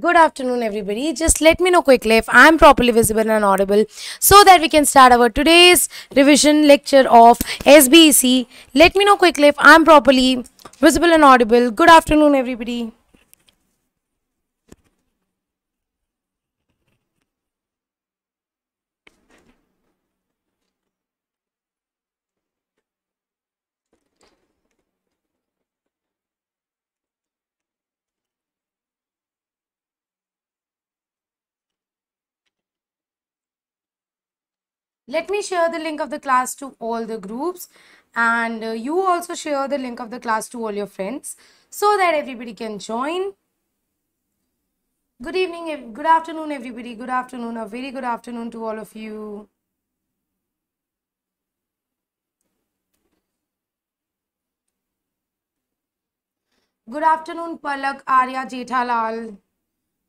Good afternoon, everybody. Just let me know quickly if I'm properly visible and audible so that we can start our today's revision lecture of SBEC. Let me know quickly if I'm properly visible and audible. Good afternoon, everybody. Let me share the link of the class to all the groups and uh, you also share the link of the class to all your friends so that everybody can join. Good evening, good afternoon everybody, good afternoon, a very good afternoon to all of you. Good afternoon, Palak, Arya, Jethalal.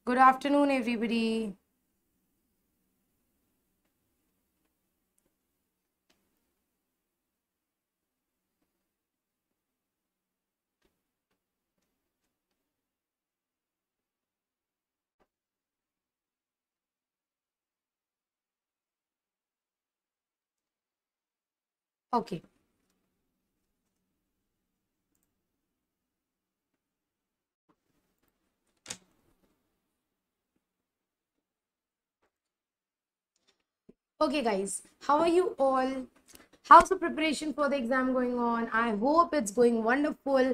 Good afternoon, everybody. Okay. Okay guys, how are you all? how's the preparation for the exam going on i hope it's going wonderful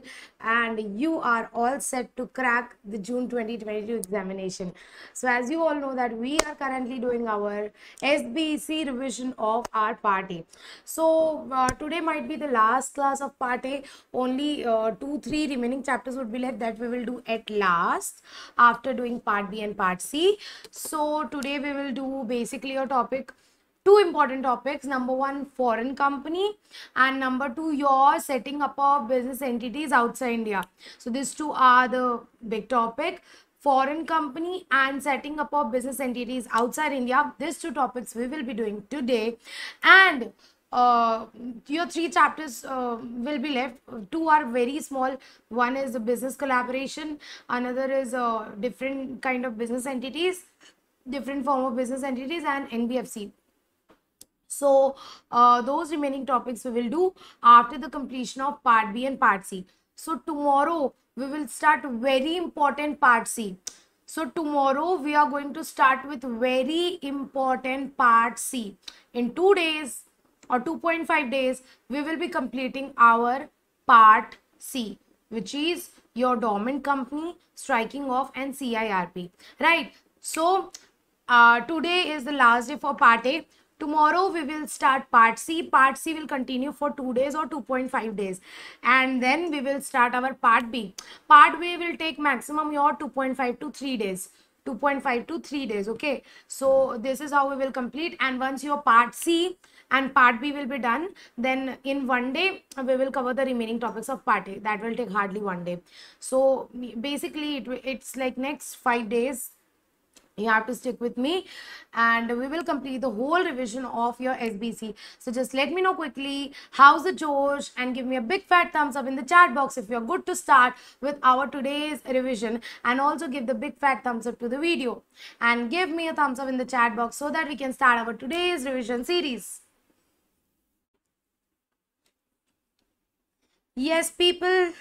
and you are all set to crack the june 2022 examination so as you all know that we are currently doing our sbc revision of our part a so uh, today might be the last class of part a only uh, two three remaining chapters would be left that we will do at last after doing part b and part c so today we will do basically a topic two important topics number one foreign company and number two your setting up of business entities outside india so these two are the big topic foreign company and setting up of business entities outside india these two topics we will be doing today and uh, your three chapters uh, will be left two are very small one is business collaboration another is uh, different kind of business entities different form of business entities and nbfc so uh, those remaining topics we will do after the completion of part B and part C. So tomorrow we will start very important part C. So tomorrow we are going to start with very important part C. In 2 days or 2.5 days we will be completing our part C which is your dormant company, striking off and CIRP. Right. So uh, today is the last day for part A. Tomorrow we will start part C. Part C will continue for 2 days or 2.5 days. And then we will start our part B. Part B will take maximum your 2.5 to 3 days. 2.5 to 3 days okay so this is how we will complete and once your part c and part b will be done then in one day we will cover the remaining topics of part a that will take hardly one day so basically it, it's like next five days you have to stick with me and we will complete the whole revision of your SBC. So just let me know quickly how's the Josh and give me a big fat thumbs up in the chat box if you're good to start with our today's revision and also give the big fat thumbs up to the video and give me a thumbs up in the chat box so that we can start our today's revision series. Yes people,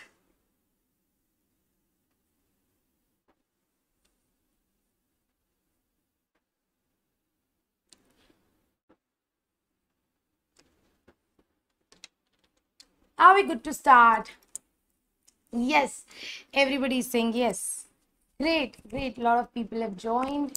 Are we good to start? Yes, everybody is saying yes. Great, great. A lot of people have joined.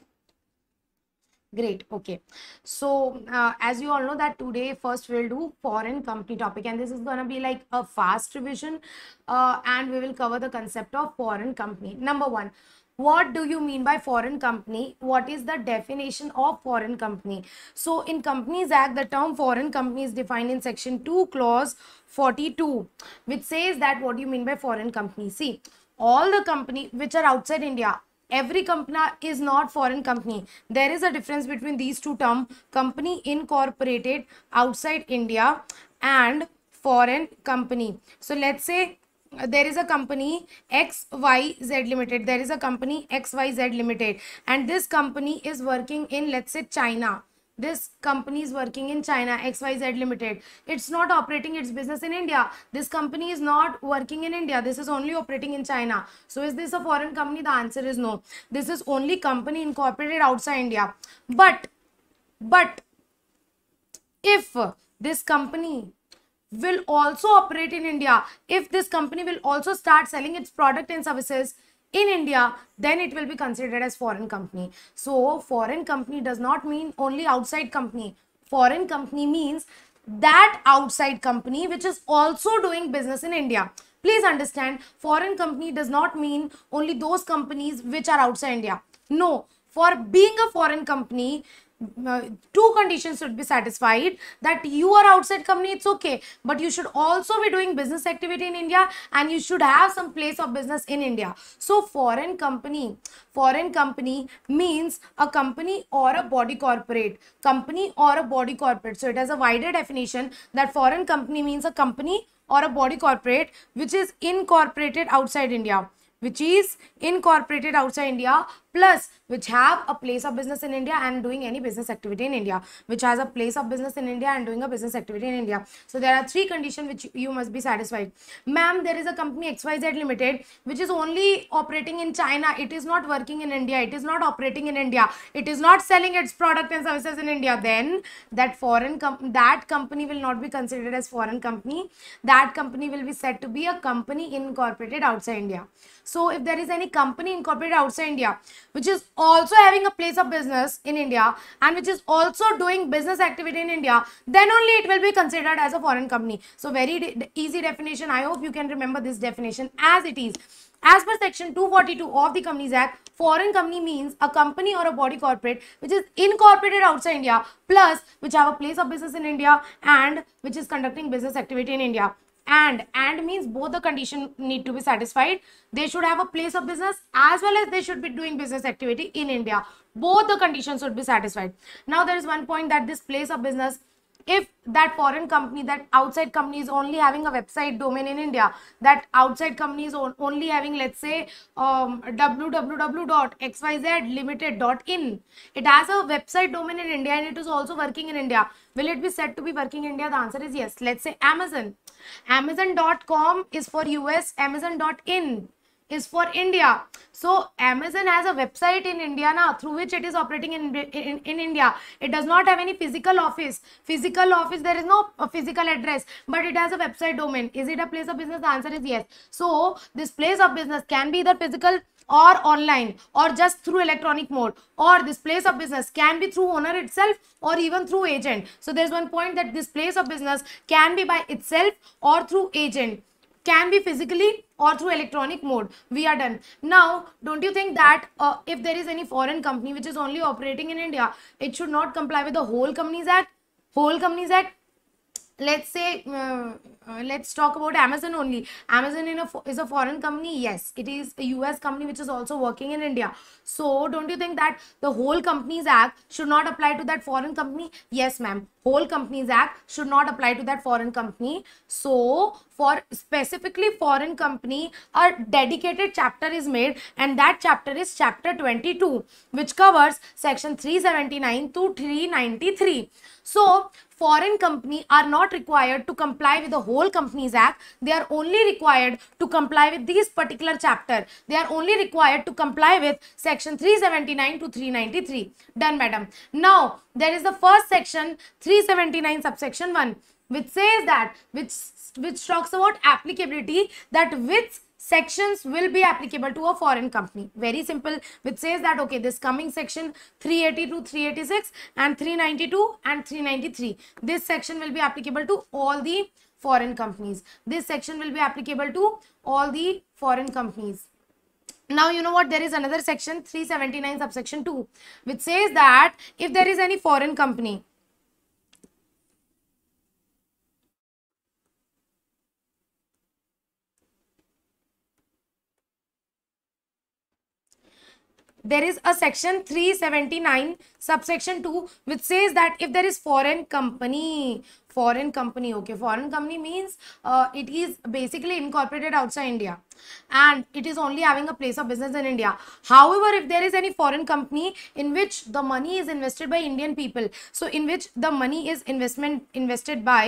Great, okay. So, uh, as you all know that today first we'll do foreign company topic and this is going to be like a fast revision uh, and we will cover the concept of foreign company. Number one, what do you mean by foreign company what is the definition of foreign company so in companies act the term foreign company is defined in section 2 clause 42 which says that what do you mean by foreign company see all the company which are outside india every company is not foreign company there is a difference between these two term company incorporated outside india and foreign company so let's say there is a company xyz limited there is a company xyz limited and this company is working in let's say china this company is working in china xyz limited it's not operating its business in india this company is not working in india this is only operating in china so is this a foreign company the answer is no this is only company incorporated outside india but but if this company will also operate in India, if this company will also start selling its product and services in India, then it will be considered as foreign company. So foreign company does not mean only outside company. Foreign company means that outside company which is also doing business in India. Please understand, foreign company does not mean only those companies which are outside India. No, for being a foreign company, uh, two conditions should be satisfied that you are outside company it's okay but you should also be doing business activity in india and you should have some place of business in india so foreign company foreign company means a company or a body corporate company or a body corporate so it has a wider definition that foreign company means a company or a body corporate which is incorporated outside india which is incorporated outside India plus which have a place of business in India and doing any business activity in India, which has a place of business in India and doing a business activity in India. So there are three conditions which you must be satisfied. Ma'am, there is a company XYZ Limited which is only operating in China. It is not working in India. It is not operating in India. It is not selling its product and services in India. Then that foreign com that company will not be considered as foreign company. That company will be said to be a company incorporated outside India. So if there is any company incorporated outside India, which is also having a place of business in India and which is also doing business activity in India, then only it will be considered as a foreign company. So very de easy definition. I hope you can remember this definition as it is. As per section 242 of the Companies Act, foreign company means a company or a body corporate which is incorporated outside India plus which have a place of business in India and which is conducting business activity in India and and means both the condition need to be satisfied they should have a place of business as well as they should be doing business activity in india both the conditions should be satisfied now there is one point that this place of business if that foreign company that outside company is only having a website domain in india that outside company is only having let's say um, www.xyzlimited.in it has a website domain in india and it is also working in india will it be said to be working in india the answer is yes let's say amazon amazon.com is for us amazon.in is for India. So Amazon has a website in India now through which it is operating in, in, in India. It does not have any physical office. Physical office, there is no uh, physical address, but it has a website domain. Is it a place of business? The answer is yes. So this place of business can be either physical or online or just through electronic mode or this place of business can be through owner itself or even through agent. So there's one point that this place of business can be by itself or through agent, can be physically or through electronic mode we are done now don't you think that uh, if there is any foreign company which is only operating in india it should not comply with the whole companies act whole companies act let's say uh, uh, let's talk about Amazon only. Amazon a is a foreign company. Yes, it is a US company which is also working in India. So don't you think that the whole companies act should not apply to that foreign company? Yes, ma'am. Whole companies act should not apply to that foreign company. So for specifically foreign company, a dedicated chapter is made and that chapter is chapter 22 which covers section 379 to 393. So foreign company are not required to comply with the whole companies act they are only required to comply with this particular chapter they are only required to comply with section 379 to 393 done madam now there is the first section 379 subsection 1 which says that which which talks about applicability that which sections will be applicable to a foreign company very simple which says that okay this coming section 380 to 386 and 392 and 393 this section will be applicable to all the foreign companies. This section will be applicable to all the foreign companies. Now, you know what, there is another section 379 subsection 2 which says that if there is any foreign company, there is a section 379 subsection 2 which says that if there is foreign company foreign company okay foreign company means uh, it is basically incorporated outside india and it is only having a place of business in india however if there is any foreign company in which the money is invested by indian people so in which the money is investment invested by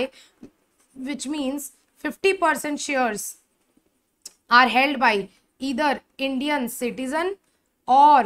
which means 50% shares are held by either indian citizen or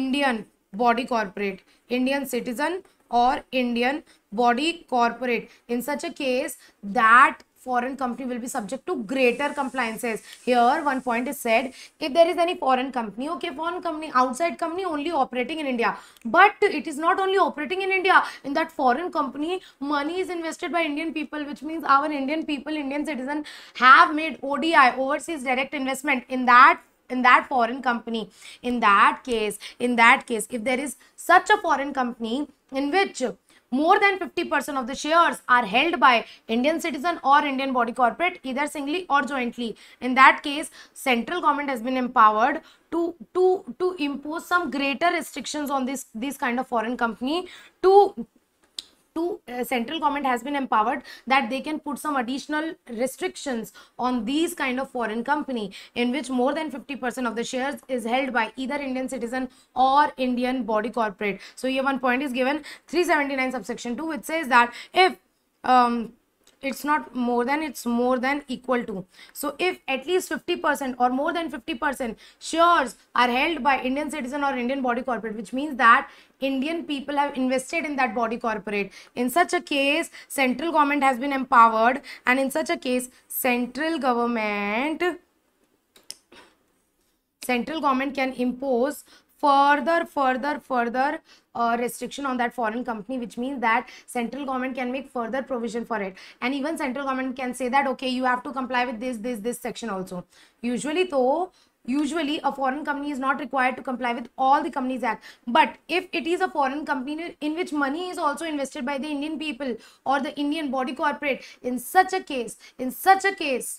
indian body corporate indian citizen or Indian body corporate. In such a case, that foreign company will be subject to greater compliances. Here, one point is said, if there is any foreign company, okay, foreign company, outside company only operating in India. But it is not only operating in India. In that foreign company, money is invested by Indian people, which means our Indian people, Indian citizen have made ODI, overseas direct investment in that in that foreign company in that case in that case if there is such a foreign company in which more than 50% of the shares are held by Indian citizen or Indian body corporate either singly or jointly. In that case, central government has been empowered to, to, to impose some greater restrictions on this, this kind of foreign company to to uh, central government has been empowered that they can put some additional restrictions on these kind of foreign company in which more than 50% of the shares is held by either Indian citizen or Indian body corporate. So here one point is given 379 subsection 2 which says that if um, it's not more than it's more than equal to so if at least 50% or more than 50% shares are held by indian citizen or indian body corporate which means that Indian people have invested in that body corporate. In such a case, central government has been empowered and in such a case, central government central government can impose further further further uh, restriction on that foreign company which means that central government can make further provision for it and even central government can say that okay you have to comply with this this this section also usually though usually a foreign company is not required to comply with all the companies act but if it is a foreign company in which money is also invested by the indian people or the indian body corporate in such a case in such a case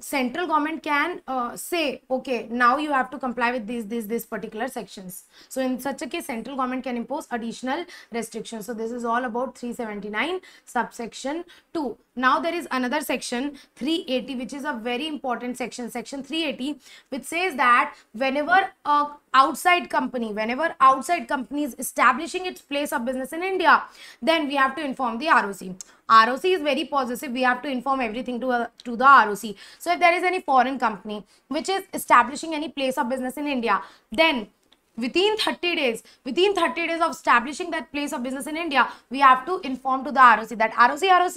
central government can uh, say okay now you have to comply with these these these particular sections so in such a case central government can impose additional restrictions so this is all about 379 subsection 2 now there is another section 380 which is a very important section section 380 which says that whenever a outside company whenever outside company is establishing its place of business in india then we have to inform the roc ROC is very positive. We have to inform everything to, uh, to the ROC. So if there is any foreign company which is establishing any place of business in India, then within 30 days, within 30 days of establishing that place of business in India, we have to inform to the ROC that ROC, ROC,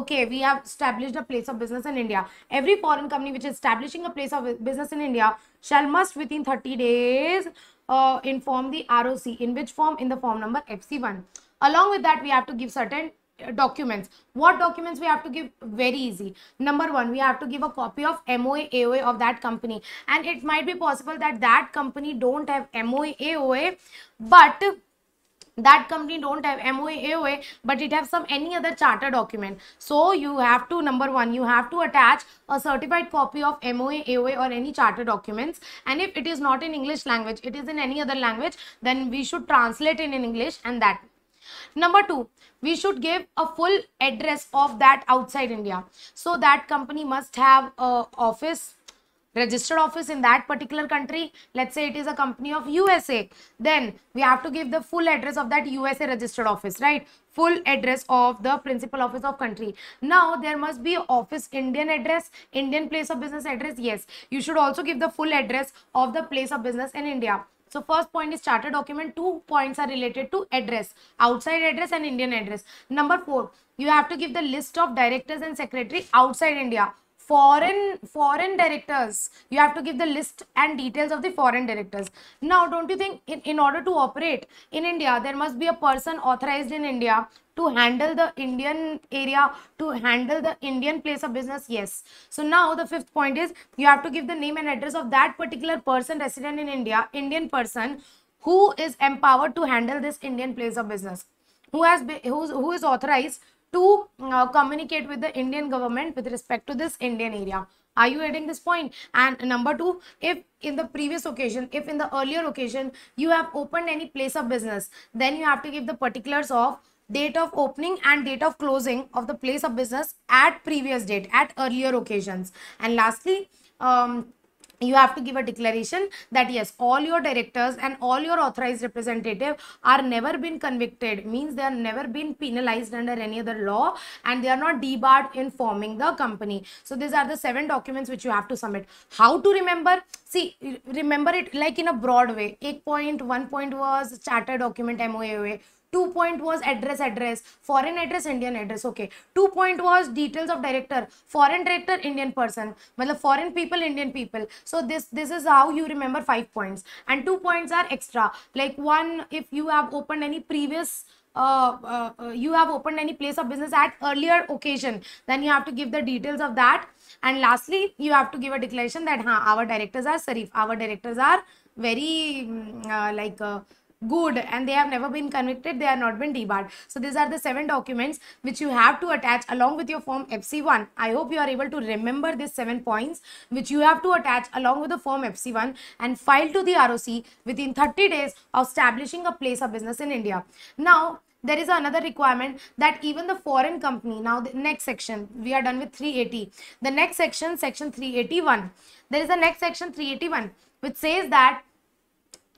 okay, we have established a place of business in India. Every foreign company which is establishing a place of business in India shall must within 30 days uh, inform the ROC in which form? In the form number FC1. Along with that, we have to give certain uh, documents. What documents we have to give? Very easy. Number one, we have to give a copy of MOA AOA of that company. And it might be possible that that company don't have MOA AOA, but that company don't have MOA AOA, but it have some any other charter document. So you have to, number one, you have to attach a certified copy of MOA AOA or any charter documents. And if it is not in English language, it is in any other language, then we should translate it in English and that Number two, we should give a full address of that outside India. So that company must have a office, registered office in that particular country. Let's say it is a company of USA. Then we have to give the full address of that USA registered office, right? Full address of the principal office of country. Now there must be office Indian address, Indian place of business address. Yes, you should also give the full address of the place of business in India. So first point is charter document. Two points are related to address, outside address and Indian address. Number four, you have to give the list of directors and secretary outside India. Foreign foreign directors, you have to give the list and details of the foreign directors. Now, don't you think in, in order to operate in India, there must be a person authorized in India to handle the Indian area, to handle the Indian place of business? Yes. So now the fifth point is you have to give the name and address of that particular person resident in India, Indian person who is empowered to handle this Indian place of business, who has who's, who is authorized to uh, communicate with the Indian government with respect to this Indian area. Are you adding this point? And number two, if in the previous occasion, if in the earlier occasion, you have opened any place of business, then you have to give the particulars of date of opening and date of closing of the place of business at previous date at earlier occasions and lastly um, you have to give a declaration that yes all your directors and all your authorized representative are never been convicted means they are never been penalized under any other law and they are not debarred in forming the company so these are the seven documents which you have to submit how to remember see remember it like in a broad way 8 point 1 point was charter document moa 2 point was address address foreign address indian address okay 2 point was details of director foreign director indian person matlab foreign people indian people so this this is how you remember 5 points and 2 points are extra like one if you have opened any previous uh, uh, uh you have opened any place of business at earlier occasion then you have to give the details of that and lastly you have to give a declaration that our directors are serif our directors are very mm, uh, like uh, good and they have never been convicted, they are not been debarred. So these are the seven documents which you have to attach along with your form FC1. I hope you are able to remember these seven points which you have to attach along with the form FC1 and file to the ROC within 30 days of establishing a place of business in India. Now, there is another requirement that even the foreign company now the next section we are done with 380 the next section section 381 there is a next section 381 which says that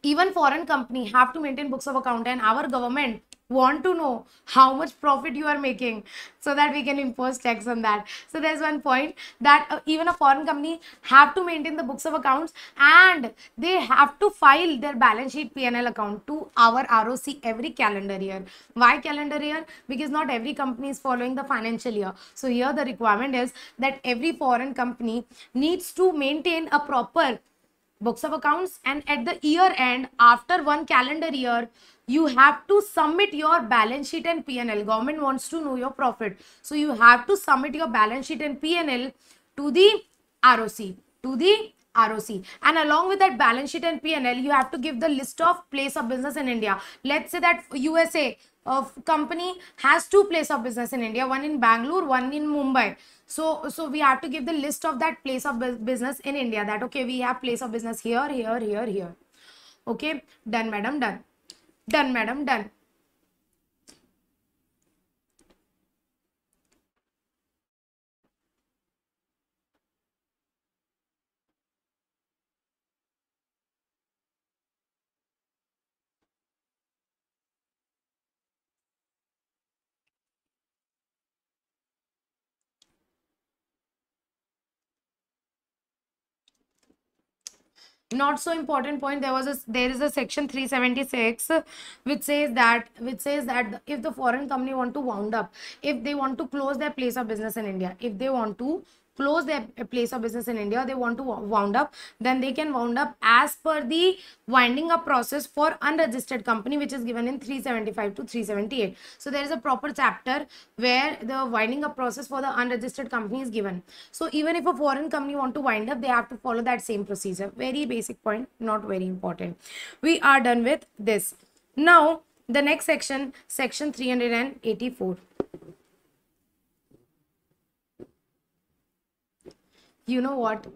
even foreign company have to maintain books of account and our government want to know how much profit you are making so that we can impose tax on that so there's one point that uh, even a foreign company have to maintain the books of accounts and they have to file their balance sheet pnl account to our roc every calendar year why calendar year because not every company is following the financial year so here the requirement is that every foreign company needs to maintain a proper books of accounts and at the year end after one calendar year you have to submit your balance sheet and pnl government wants to know your profit so you have to submit your balance sheet and pnl to the roc to the roc and along with that balance sheet and pnl you have to give the list of place of business in india let's say that usa uh, company has two place of business in India, one in Bangalore, one in Mumbai. So, so we have to give the list of that place of business in India that, okay, we have place of business here, here, here, here. Okay, done, madam, done. Done, madam, done. not so important point there was a there is a section 376 which says that which says that if the foreign company want to wound up if they want to close their place of business in india if they want to close their uh, place of business in India, they want to wound up, then they can wound up as per the winding up process for unregistered company, which is given in 375 to 378. So there is a proper chapter where the winding up process for the unregistered company is given. So even if a foreign company want to wind up, they have to follow that same procedure. Very basic point, not very important. We are done with this. Now, the next section, section 384. you know what?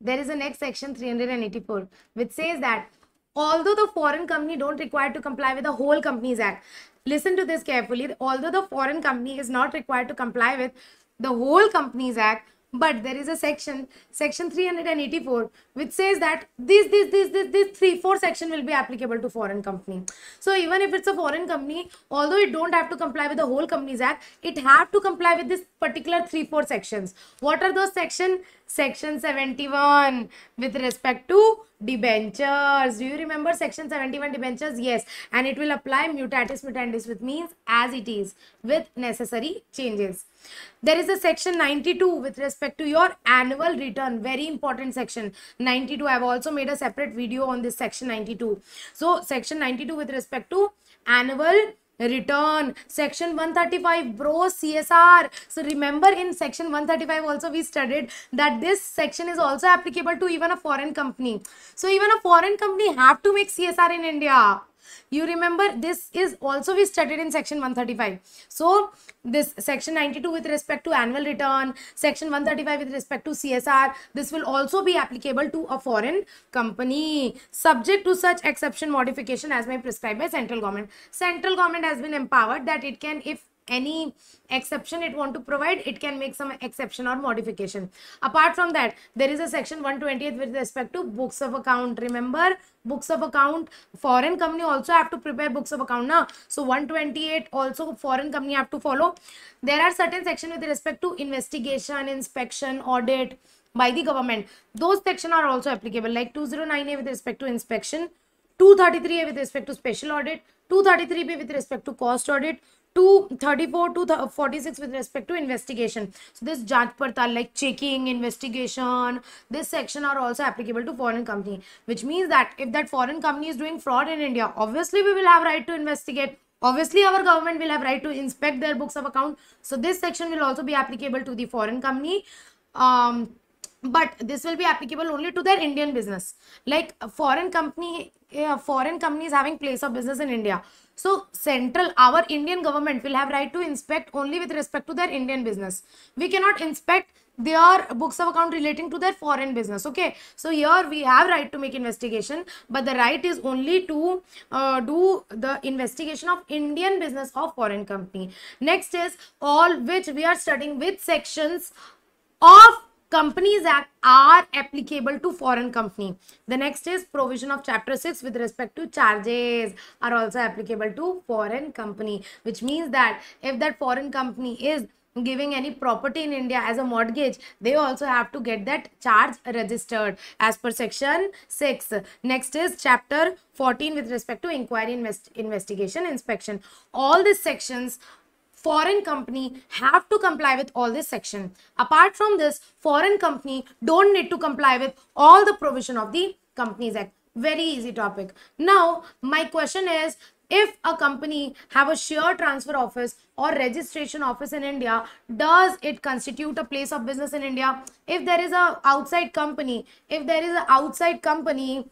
There is a next section 384 which says that although the foreign company don't require to comply with the whole companies act listen to this carefully although the foreign company is not required to comply with the whole companies act but there is a section section 384 which says that this this this this this three four section will be applicable to foreign company so even if it's a foreign company although it don't have to comply with the whole companies act it have to comply with this particular three four sections what are those section section 71 with respect to debentures do you remember section 71 debentures yes and it will apply mutatis mutandis which means as it is with necessary changes there is a section 92 with respect to your annual return very important section 92 i have also made a separate video on this section 92 so section 92 with respect to annual return section 135 bro csr so remember in section 135 also we studied that this section is also applicable to even a foreign company so even a foreign company have to make csr in india you remember this is also we studied in section 135 so this section 92 with respect to annual return section 135 with respect to csr this will also be applicable to a foreign company subject to such exception modification as may prescribed by central government central government has been empowered that it can if any exception it want to provide it can make some exception or modification apart from that there is a section 120th with respect to books of account remember books of account foreign company also have to prepare books of account now so 128 also foreign company have to follow there are certain section with respect to investigation inspection audit by the government those section are also applicable like 209a with respect to inspection 233a with respect to special audit 233b with respect to cost audit thirty-four to 46 with respect to investigation. So this Jant Partal like checking, investigation, this section are also applicable to foreign company. Which means that if that foreign company is doing fraud in India, obviously we will have right to investigate. Obviously our government will have right to inspect their books of account. So this section will also be applicable to the foreign company. Um, but this will be applicable only to their indian business like foreign company uh, foreign companies having place of business in india so central our indian government will have right to inspect only with respect to their indian business we cannot inspect their books of account relating to their foreign business okay so here we have right to make investigation but the right is only to uh, do the investigation of indian business of foreign company next is all which we are studying with sections of Companies Act are applicable to foreign company. The next is provision of chapter 6 with respect to charges are also applicable to foreign company which means that if that foreign company is giving any property in India as a mortgage, they also have to get that charge registered as per section 6. Next is chapter 14 with respect to inquiry invest investigation inspection. All these sections foreign company have to comply with all this section. Apart from this, foreign company don't need to comply with all the provision of the Companies Act. Very easy topic. Now, my question is, if a company have a share transfer office or registration office in India, does it constitute a place of business in India? If there is a outside company, if there is an outside company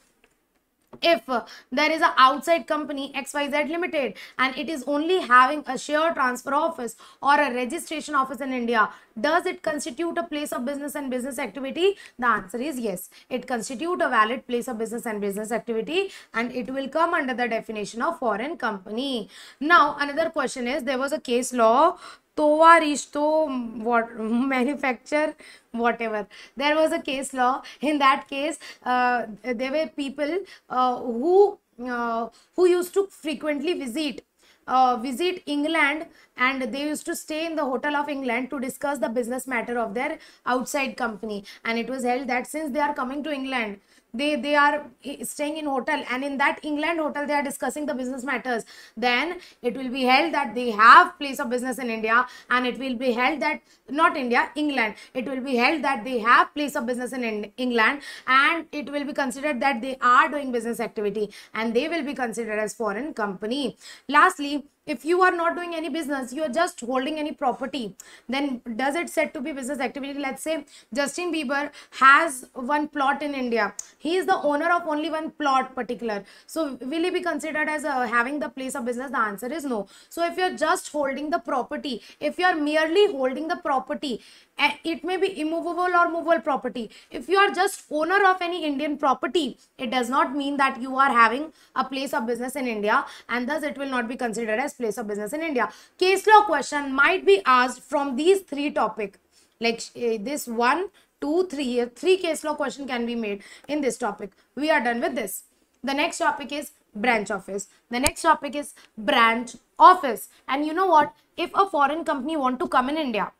if uh, there is an outside company XYZ Limited and it is only having a share transfer office or a registration office in India, does it constitute a place of business and business activity? The answer is yes. It constitute a valid place of business and business activity and it will come under the definition of foreign company. Now, another question is there was a case law Tova Rishto what, manufacture whatever. There was a case law. In that case, uh, there were people uh, who uh, who used to frequently visit uh, visit England and they used to stay in the hotel of England to discuss the business matter of their outside company and it was held that since they are coming to England they they are eh, staying in hotel and in that england hotel they are discussing the business matters then it will be held that they have place of business in india and it will be held that not india england it will be held that they have place of business in england and it will be considered that they are doing business activity and they will be considered as foreign company lastly if you are not doing any business you are just holding any property then does it said to be business activity let's say justin bieber has one plot in india he is the owner of only one plot particular so will he be considered as uh, having the place of business the answer is no so if you're just holding the property if you're merely holding the property eh, it may be immovable or movable property if you are just owner of any indian property it does not mean that you are having a place of business in india and thus it will not be considered as place of business in India. Case law question might be asked from these three topic like uh, this one, two, three, eh, three case law question can be made in this topic. We are done with this. The next topic is branch office. The next topic is branch office. And you know what? If a foreign company want to come in India,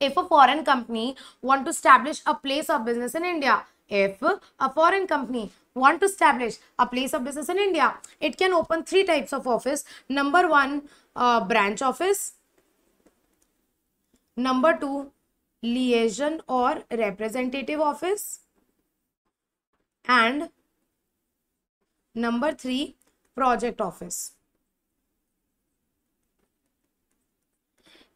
if a foreign company want to establish a place of business in India, if a foreign company want to establish a place of business in India, it can open three types of office. Number one, uh, branch office. Number two, liaison or representative office. And number three, project office.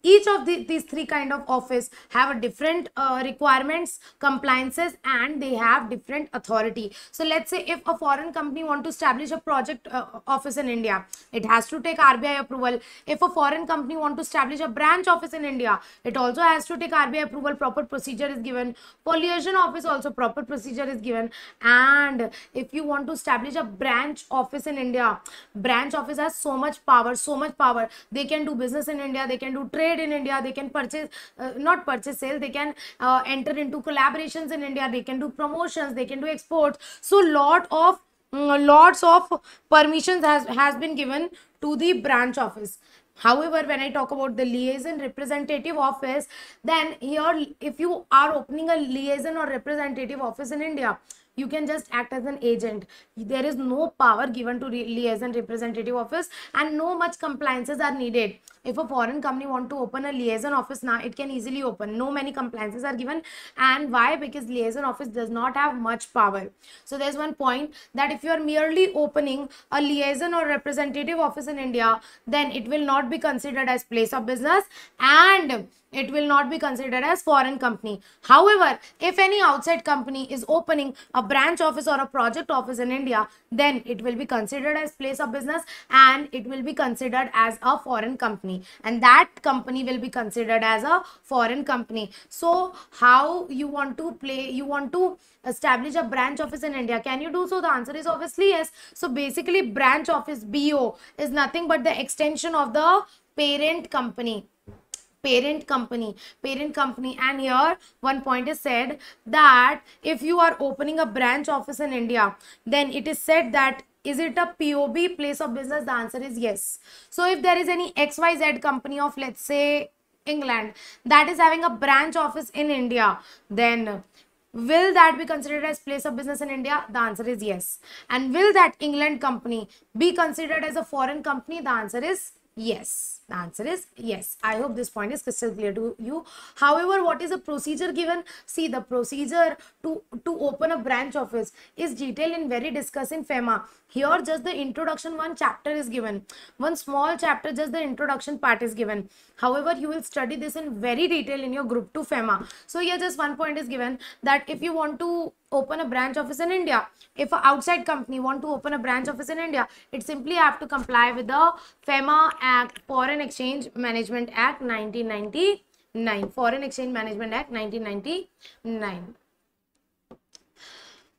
each of the, these three kind of office have a different uh, requirements compliances and they have different authority so let's say if a foreign company want to establish a project uh, office in india it has to take rbi approval if a foreign company want to establish a branch office in india it also has to take rbi approval proper procedure is given pollution office also proper procedure is given and if you want to establish a branch office in india branch office has so much power so much power they can do business in india they can do trade trade in India, they can purchase, uh, not purchase sale, they can uh, enter into collaborations in India, they can do promotions, they can do exports. So lot of mm, lots of permissions has, has been given to the branch office. However, when I talk about the liaison representative office, then here if you are opening a liaison or representative office in India, you can just act as an agent there is no power given to liaison representative office and no much compliances are needed if a foreign company want to open a liaison office now, it can easily open. No many compliances are given. And why? Because liaison office does not have much power. So there's one point that if you are merely opening a liaison or representative office in India, then it will not be considered as place of business and it will not be considered as foreign company. However, if any outside company is opening a branch office or a project office in India, then it will be considered as place of business and it will be considered as a foreign company and that company will be considered as a foreign company so how you want to play you want to establish a branch office in india can you do so the answer is obviously yes so basically branch office bo is nothing but the extension of the parent company parent company parent company and here one point is said that if you are opening a branch office in india then it is said that is it a POB place of business? The answer is yes. So if there is any XYZ company of let's say England that is having a branch office in India, then will that be considered as place of business in India? The answer is yes. And will that England company be considered as a foreign company? The answer is yes. The answer is yes. I hope this point is crystal clear to you. However, what is the procedure given? See, the procedure to, to open a branch office is detailed in very discussed in FEMA here just the introduction one chapter is given one small chapter just the introduction part is given however you will study this in very detail in your group 2 fema so here just one point is given that if you want to open a branch office in India. If an outside company want to open a branch office in India, it simply have to comply with the FEMA Act, Foreign Exchange Management Act 1999, Foreign Exchange Management Act 1999.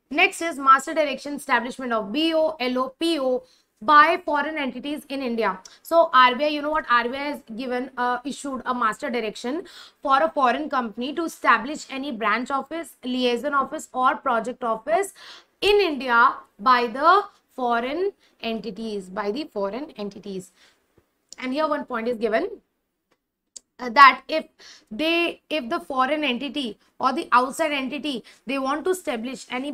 Next is master direction establishment of BO, LO, PO by foreign entities in India. So RBI, you know what, RBI has given, uh, issued a master direction for a foreign company to establish any branch office, liaison office or project office in India by the foreign entities, by the foreign entities. And here one point is given uh, that if they if the foreign entity or the outside entity they want to establish any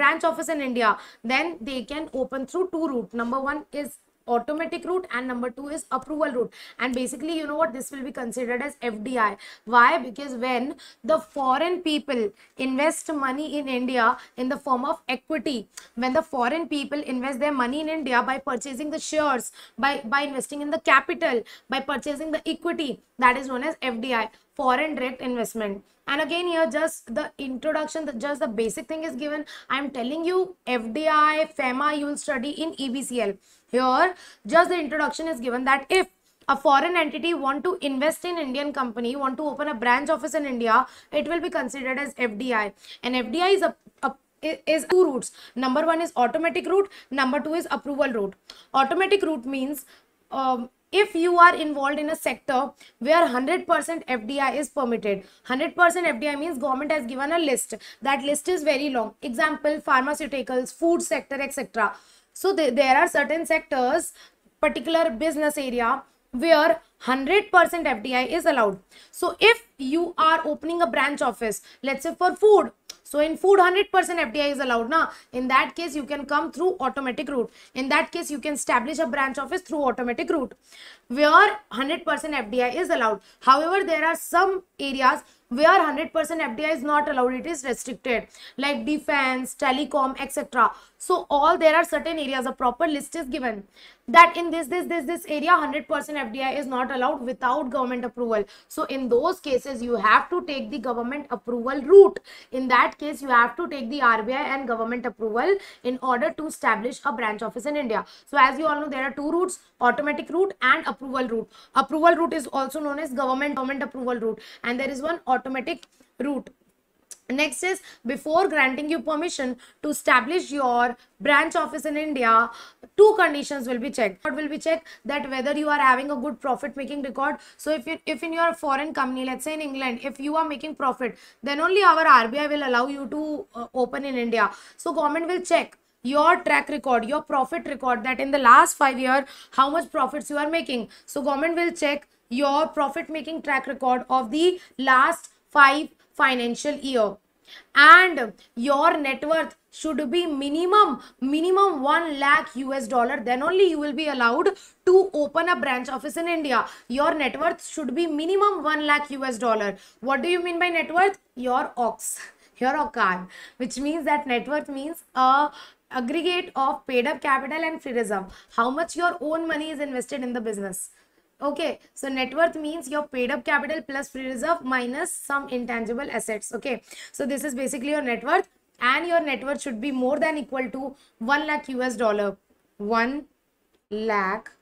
branch office in india then they can open through two route number one is automatic route and number two is approval route and basically you know what this will be considered as FDI why because when the foreign people invest money in India in the form of equity when the foreign people invest their money in India by purchasing the shares by by investing in the capital by purchasing the equity that is known as FDI foreign direct investment and again here just the introduction the, just the basic thing is given i am telling you fdi fema you will study in ebcl here, just the introduction is given that if a foreign entity want to invest in Indian company, want to open a branch office in India, it will be considered as FDI. And FDI is a, a is two routes. Number one is automatic route. Number two is approval route. Automatic route means um, if you are involved in a sector where 100% FDI is permitted, 100% FDI means government has given a list. That list is very long. Example, pharmaceuticals, food sector, etc. So th there are certain sectors, particular business area where 100% FDI is allowed. So if you are opening a branch office, let's say for food, so in food 100% FDI is allowed. Now in that case you can come through automatic route. In that case you can establish a branch office through automatic route where 100% FDI is allowed. However, there are some areas where 100% FDI is not allowed, it is restricted like defense, telecom, etc. So all there are certain areas, a proper list is given that in this, this, this, this area 100% FDI is not allowed without government approval. So in those cases, you have to take the government approval route. In that case, you have to take the RBI and government approval in order to establish a branch office in India. So as you all know, there are two routes automatic route and approval route. Approval route is also known as government government approval route and there is one automatic route. Next is before granting you permission to establish your branch office in India, two conditions will be checked. What will be checked? That whether you are having a good profit making record. So if, you, if in your foreign company, let's say in England, if you are making profit, then only our RBI will allow you to uh, open in India. So government will check your track record your profit record that in the last 5 year how much profits you are making so government will check your profit making track record of the last 5 financial year and your net worth should be minimum minimum 1 lakh us dollar then only you will be allowed to open a branch office in india your net worth should be minimum 1 lakh us dollar what do you mean by net worth your ox your account, which means that net worth means a aggregate of paid up capital and free reserve how much your own money is invested in the business okay so net worth means your paid up capital plus free reserve minus some intangible assets okay so this is basically your net worth and your net worth should be more than equal to 1 lakh us dollar 1 lakh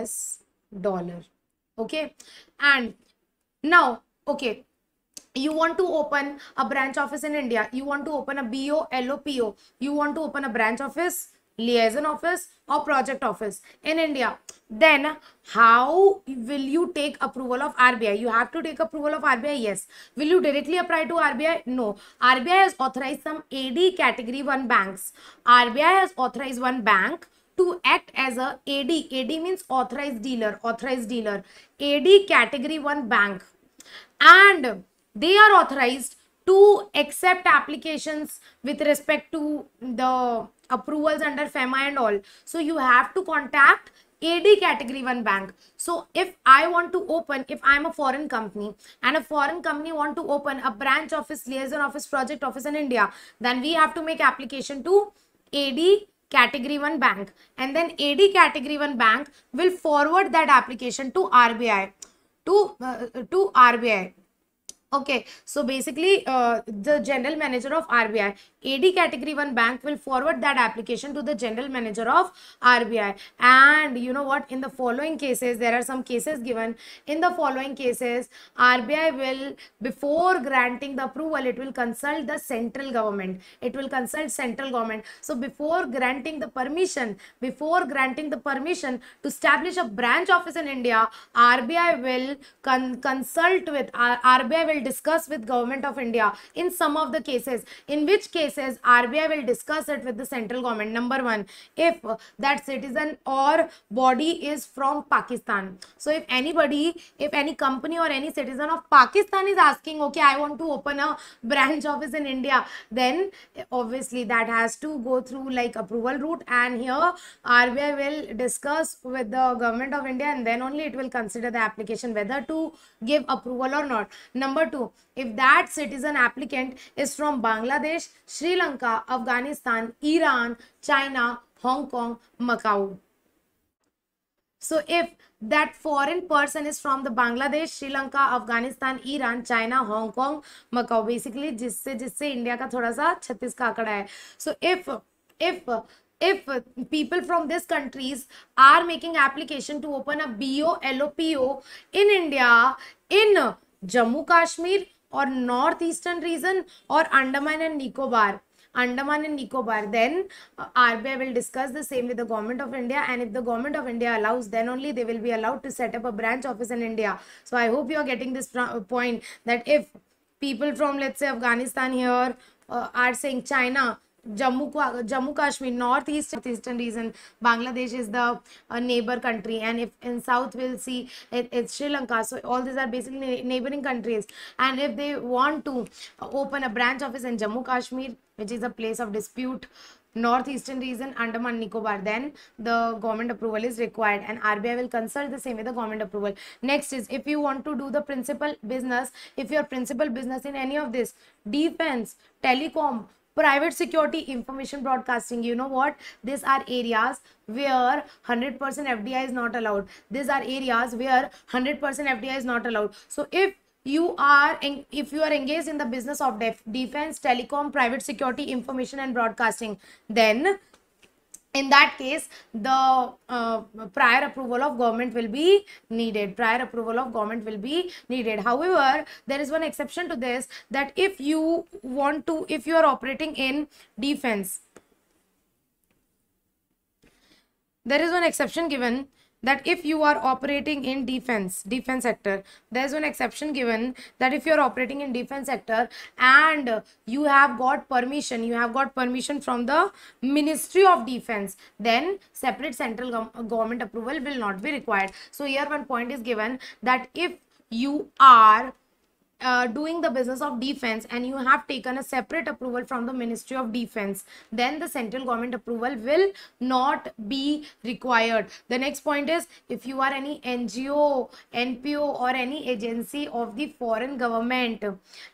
us dollar okay and now okay you want to open a branch office in India, you want to open a BO, LOPO, you want to open a branch office, liaison office or project office in India, then how will you take approval of RBI? You have to take approval of RBI, yes. Will you directly apply to RBI? No. RBI has authorized some AD category 1 banks. RBI has authorized one bank to act as a AD. AD means authorized dealer, authorized dealer. AD category 1 bank. And they are authorized to accept applications with respect to the approvals under FEMA and all. So you have to contact AD category 1 bank. So if I want to open, if I'm a foreign company and a foreign company want to open a branch office, liaison office, project office in India, then we have to make application to AD category 1 bank and then AD category 1 bank will forward that application to RBI to uh, to RBI Okay, so basically uh, the general manager of RBI AD category 1 bank will forward that application to the general manager of RBI. And you know what? In the following cases, there are some cases given. In the following cases, RBI will, before granting the approval, it will consult the central government. It will consult central government. So before granting the permission, before granting the permission to establish a branch office in India, RBI will con consult with, RBI will discuss with government of India in some of the cases. In which case, says RBI will discuss it with the central government. Number one, if that citizen or body is from Pakistan. So if anybody, if any company or any citizen of Pakistan is asking, okay, I want to open a branch office in India, then obviously that has to go through like approval route. And here RBI will discuss with the government of India and then only it will consider the application whether to give approval or not. Number two, if that citizen applicant is from Bangladesh, Sri Lanka, Afghanistan, Iran, China, Hong Kong, Macau. So if that foreign person is from the Bangladesh, Sri Lanka, Afghanistan, Iran, China, Hong Kong, Macau, basically जिससे जिससे India का थोड़ा सा छत्तीस का आंकड़ा है So if if if people from these countries are making application to open a BO LOPO in India in Jammu Kashmir or northeastern region or Andaman and Nicobar. Andaman and Nicobar. Then uh, RBI will discuss the same with the government of India and if the government of India allows then only they will be allowed to set up a branch office in India. So I hope you are getting this point that if people from let's say Afghanistan here uh, are saying China Jammu, Jammu Kashmir, North eastern region. Bangladesh is the uh, neighbor country, and if in south we'll see it, it's Sri Lanka. So all these are basically neighboring countries. And if they want to uh, open a branch office in Jammu Kashmir, which is a place of dispute, northeastern region Andaman Nicobar then the government approval is required and RBI will consult the same with the government approval next is if you want to do the principal business if your principal business in any of this defense telecom private security information broadcasting you know what these are areas where 100% fdi is not allowed these are areas where 100% fdi is not allowed so if you are if you are engaged in the business of def, defense telecom private security information and broadcasting then in that case the uh, prior approval of government will be needed prior approval of government will be needed however there is one exception to this that if you want to if you are operating in defense there is one exception given that if you are operating in defense defense sector there's one exception given that if you're operating in defense sector and you have got permission you have got permission from the ministry of defense then separate central government approval will not be required so here one point is given that if you are uh, doing the business of defense and you have taken a separate approval from the ministry of defense then the central government approval will not be required the next point is if you are any ngo npo or any agency of the foreign government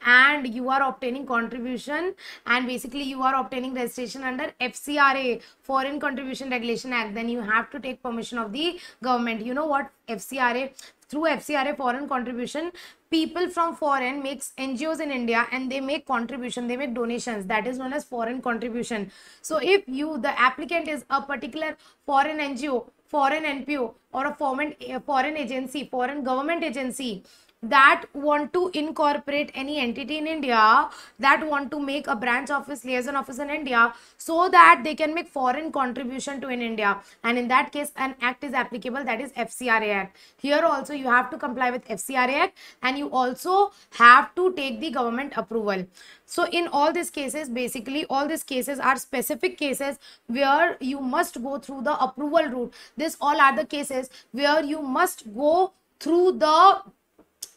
and you are obtaining contribution and basically you are obtaining registration under fcra foreign contribution regulation act then you have to take permission of the government you know what fcra through FCRA foreign contribution, people from foreign makes NGOs in India and they make contribution, they make donations. That is known as foreign contribution. So if you, the applicant is a particular foreign NGO, foreign NPO or a foreign, a foreign agency, foreign government agency, that want to incorporate any entity in India, that want to make a branch office, liaison office in India, so that they can make foreign contribution to in India. And in that case, an act is applicable, that is FCRA Act. Here also, you have to comply with FCRA Act and you also have to take the government approval. So in all these cases, basically all these cases are specific cases where you must go through the approval route. This all are the cases where you must go through the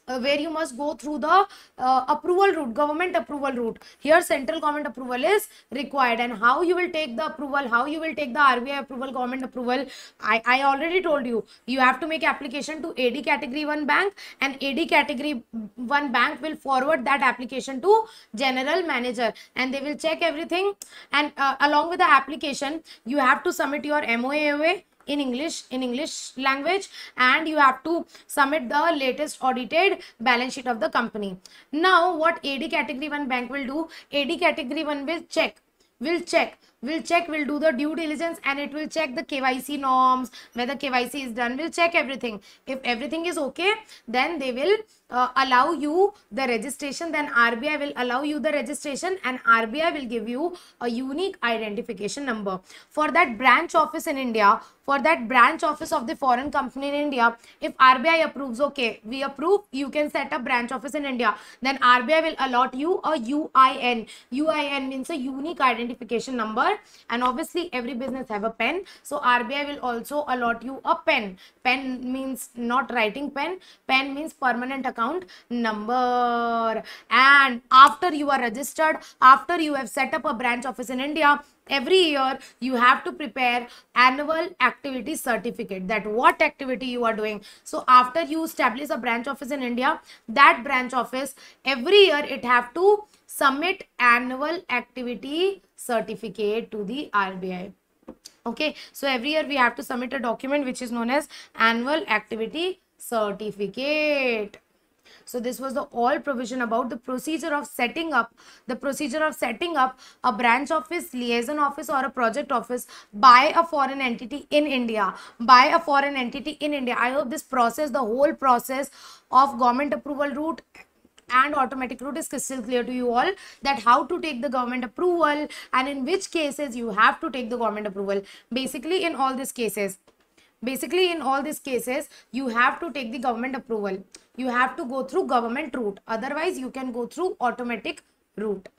uh, where you must go through the uh, approval route government approval route here central government approval is required and how you will take the approval how you will take the rbi approval government approval i i already told you you have to make application to ad category 1 bank and ad category 1 bank will forward that application to general manager and they will check everything and uh, along with the application you have to submit your moa in English in English language and you have to submit the latest audited balance sheet of the company. Now what AD category 1 bank will do? AD category 1 will check will check will check will do the due diligence and it will check the KYC norms whether KYC is done will check everything. If everything is okay then they will uh, allow you the registration then RBI will allow you the registration and RBI will give you a unique identification number for that branch office in India for that branch office of the foreign company in India if RBI approves okay we approve you can set up branch office in India then RBI will allot you a UIN UIN means a unique identification number and obviously every business have a pen so RBI will also allot you a pen pen means not writing pen pen means permanent account account number and after you are registered after you have set up a branch office in India every year you have to prepare annual activity certificate that what activity you are doing so after you establish a branch office in India that branch office every year it have to submit annual activity certificate to the RBI okay so every year we have to submit a document which is known as annual activity certificate so this was the all provision about the procedure of setting up the procedure of setting up a branch office, liaison office or a project office by a foreign entity in India, by a foreign entity in India. I hope this process, the whole process of government approval route and automatic route is crystal clear to you all that how to take the government approval and in which cases you have to take the government approval basically in all these cases basically in all these cases you have to take the government approval you have to go through government route otherwise you can go through automatic route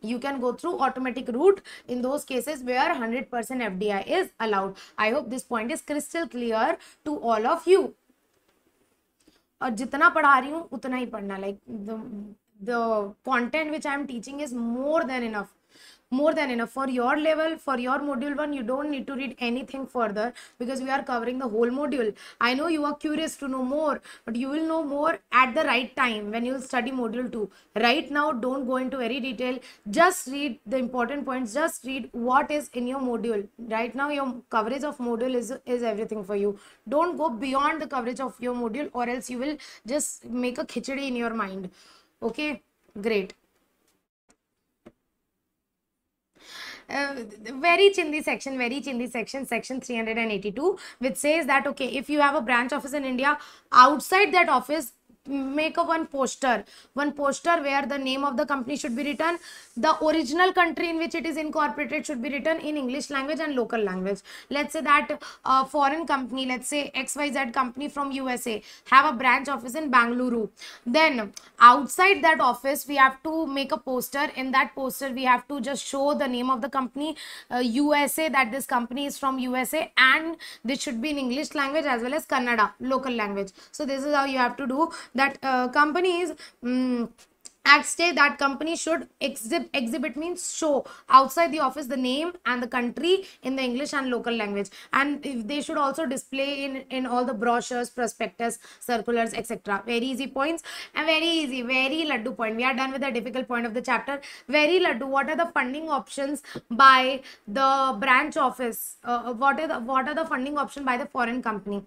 you can go through automatic route in those cases where 100% FDI is allowed. I hope this point is crystal clear to all of you. और जितना पढ़ा रही हूँ उतना ही पढ़ना like the content which I am teaching is more than enough more than enough for your level for your module 1 you don't need to read anything further because we are covering the whole module i know you are curious to know more but you will know more at the right time when you will study module 2 right now don't go into very detail just read the important points just read what is in your module right now your coverage of module is is everything for you don't go beyond the coverage of your module or else you will just make a khichdi in your mind okay great uh, very chindi section, very chindi section, section 382, which says that, okay, if you have a branch office in India, outside that office, make a one poster one poster where the name of the company should be written the original country in which it is incorporated should be written in english language and local language let's say that a uh, foreign company let's say xyz company from usa have a branch office in bangalore then outside that office we have to make a poster in that poster we have to just show the name of the company uh, usa that this company is from usa and this should be in english language as well as kannada local language so this is how you have to do that uh, companies um, at stay that company should exhibit exhibit means show outside the office the name and the country in the english and local language and they should also display in in all the brochures prospectus circulars etc very easy points and very easy very laddu point we are done with the difficult point of the chapter very laddu what are the funding options by the branch office uh, uh what are the what are the funding option by the foreign company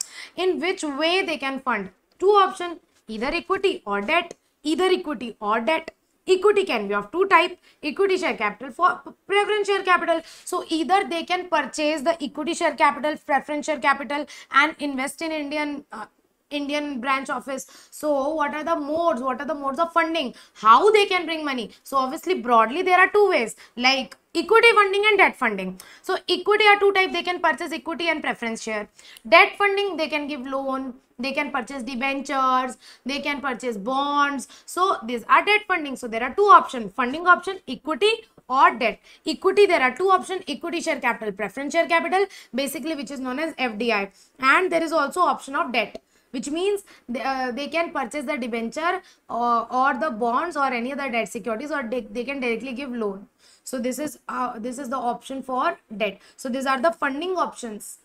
in which way they can fund two option either equity or debt, either equity or debt. Equity can be of two type, equity share capital for preference share capital. So either they can purchase the equity share capital, preference share capital and invest in Indian uh, Indian branch office. So what are the modes? What are the modes of funding? How they can bring money? So obviously broadly there are two ways like equity funding and debt funding. So equity are two type. They can purchase equity and preference share. Debt funding they can give loan they can purchase debentures they can purchase bonds so these are debt funding so there are two options funding option equity or debt equity there are two options equity share capital preference share capital basically which is known as fdi and there is also option of debt which means they, uh, they can purchase the debenture or, uh, or, the bonds or any other debt securities or they, they can directly give loan so this is uh, this is the option for debt so these are the funding options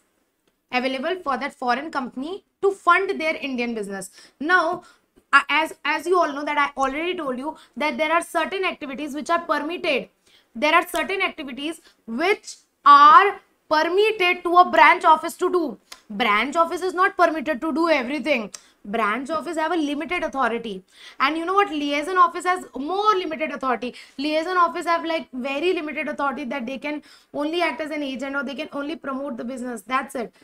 available for that foreign company to fund their Indian business. Now, as, as you all know that I already told you that there are certain activities which are permitted. There are certain activities which are permitted to a branch office to do. Branch office is not permitted to do everything. Branch office have a limited authority. And you know what? Liaison office has more limited authority. Liaison office have like very limited authority that they can only act as an agent or they can only promote the business. That's it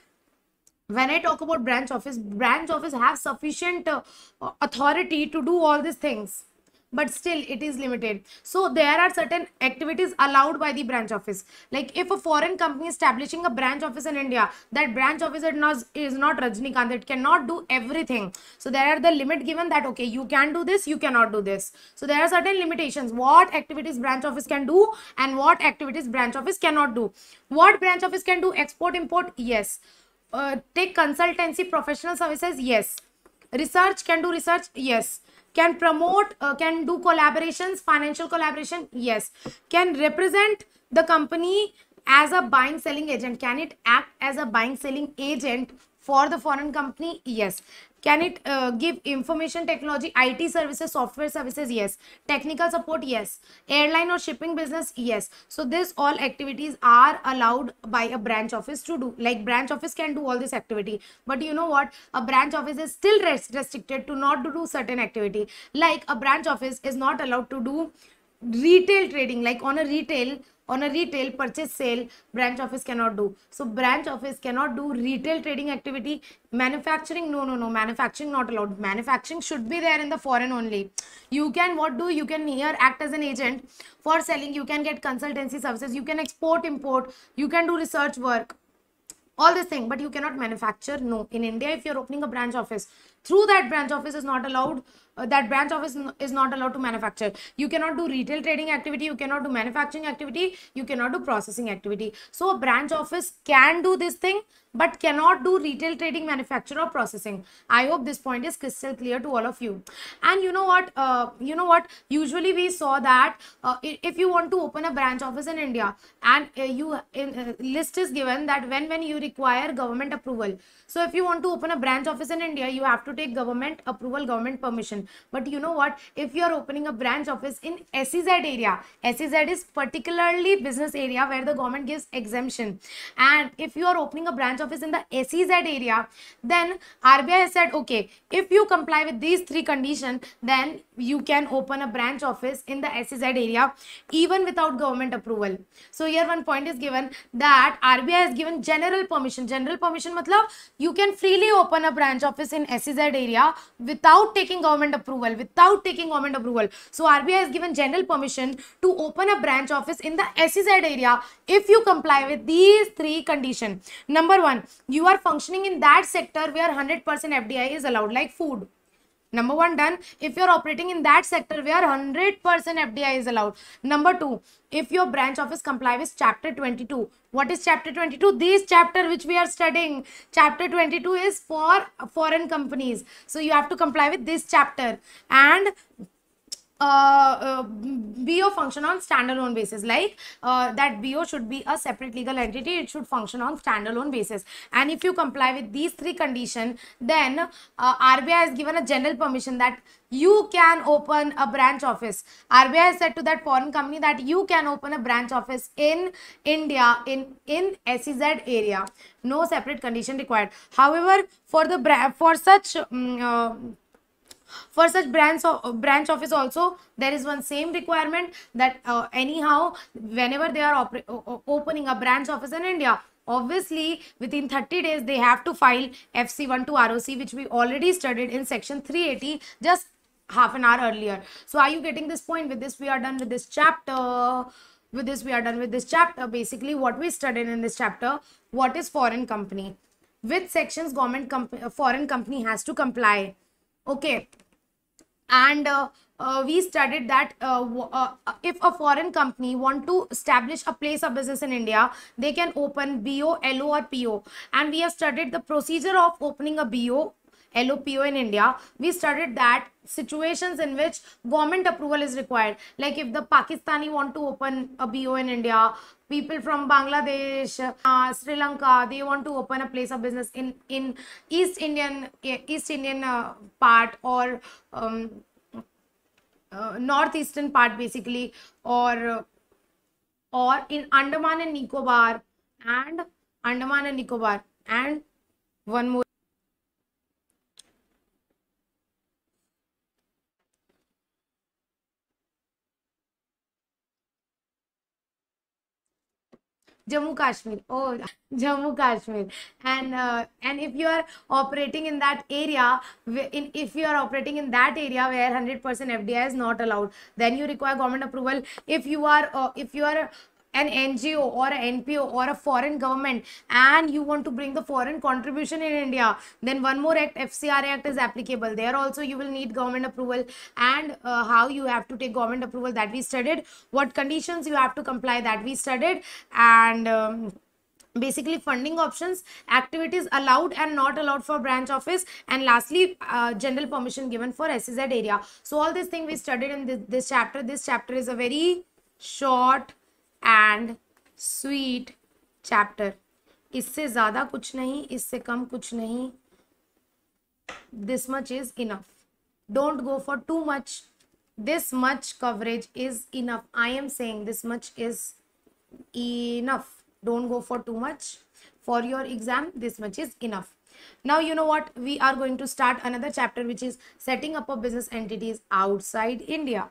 when I talk about branch office, branch office have sufficient uh, authority to do all these things but still it is limited so there are certain activities allowed by the branch office like if a foreign company establishing a branch office in india that branch office is not rajnikant it cannot do everything so there are the limit given that okay you can do this you cannot do this so there are certain limitations what activities branch office can do and what activities branch office cannot do what branch office can do export import yes uh, take consultancy professional services yes research can do research yes can promote uh, can do collaborations financial collaboration yes can represent the company as a buying selling agent can it act as a buying selling agent for the foreign company yes can it uh, give information technology, IT services, software services? Yes. Technical support? Yes. Airline or shipping business? Yes. So this all activities are allowed by a branch office to do. Like branch office can do all this activity. But you know what? A branch office is still rest restricted to not to do certain activity. Like a branch office is not allowed to do retail trading. Like on a retail on a retail purchase sale branch office cannot do so branch office cannot do retail trading activity manufacturing no no no manufacturing not allowed manufacturing should be there in the foreign only you can what do you can here act as an agent for selling you can get consultancy services you can export import you can do research work all this thing but you cannot manufacture no in india if you're opening a branch office through that branch office is not allowed uh, that branch office is not allowed to manufacture you cannot do retail trading activity you cannot do manufacturing activity you cannot do processing activity so a branch office can do this thing but cannot do retail trading, manufacture or processing. I hope this point is crystal clear to all of you. And you know what? Uh, you know what? Usually we saw that uh, if you want to open a branch office in India and uh, you in, uh, list is given that when when you require government approval. So if you want to open a branch office in India, you have to take government approval, government permission. But you know what? If you are opening a branch office in SEZ area, SEZ is particularly business area where the government gives exemption. And if you are opening a branch branch office in the SEZ area, then RBI has said, okay, if you comply with these three conditions, then you can open a branch office in the SEZ area even without government approval. So here one point is given that RBI has given general permission. General permission means you can freely open a branch office in SEZ area without taking government approval, without taking government approval. So RBI has given general permission to open a branch office in the SEZ area if you comply with these three conditions. Number one, you are functioning in that sector where 100% FDI is allowed like food number one done if you're operating in that sector where 100% fdi is allowed number two if your branch office comply with chapter 22 what is chapter 22 this chapter which we are studying chapter 22 is for foreign companies so you have to comply with this chapter and uh, uh BO function on standalone basis like uh, that BO should be a separate legal entity it should function on standalone basis and if you comply with these three conditions, then uh, RBI has given a general permission that you can open a branch office RBI has said to that foreign company that you can open a branch office in India in in SEZ area no separate condition required however for the for such um, for such branch, of, branch office also, there is one same requirement that uh, anyhow, whenever they are opening a branch office in India, obviously within 30 days they have to file FC1 to ROC which we already studied in section 380 just half an hour earlier. So are you getting this point? With this we are done with this chapter. With this we are done with this chapter. Basically what we studied in this chapter, what is foreign company? With sections government comp uh, foreign company has to comply? okay and uh, uh, we studied that uh, uh, if a foreign company want to establish a place of business in India, they can open BO, LO or PO. And we have studied the procedure of opening a BO, LO, PO in India. We studied that situations in which government approval is required. Like if the Pakistani want to open a BO in India people from Bangladesh, uh, Sri Lanka, they want to open a place of business in, in East Indian, East Indian uh, part or um, uh, northeastern part basically or uh, or in Andaman and Nicobar and Andaman and Nicobar and one more Jammu Kashmir. Oh, Jammu Kashmir. And uh, and if you are operating in that area, in if you are operating in that area where 100% FDI is not allowed, then you require government approval. If you are uh, if you are an NGO or an NPO or a foreign government and you want to bring the foreign contribution in India, then one more act, FCR Act is applicable. There also you will need government approval and uh, how you have to take government approval that we studied, what conditions you have to comply that we studied and um, basically funding options activities allowed and not allowed for branch office and lastly uh, general permission given for SEZ area so all these things we studied in this, this chapter this chapter is a very short and sweet chapter इससे ज्यादा कुछ नहीं इससे कम कुछ नहीं this much is enough don't go for too much this much coverage is enough I am saying this much is enough don't go for too much for your exam this much is enough now you know what we are going to start another chapter which is setting up a business entities outside india